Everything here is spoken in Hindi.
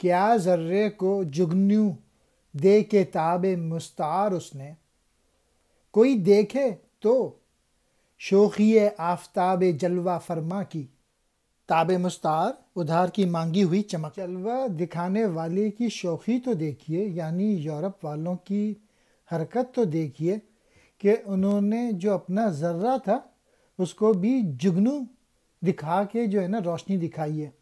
क्या जर्रे को जुगनू दे के ताब मुस्तार उसने कोई देखे तो शोखी आफताब जलवा फरमा की ताब मुस्तार उधार की मांगी हुई चमक जलवा दिखाने वाले की शोखी तो देखिए यानी यूरोप वालों की हरकत तो देखिए कि उन्होंने जो अपना ज़र्रा था उसको भी जुगनू दिखा के जो है ना रोशनी दिखाई है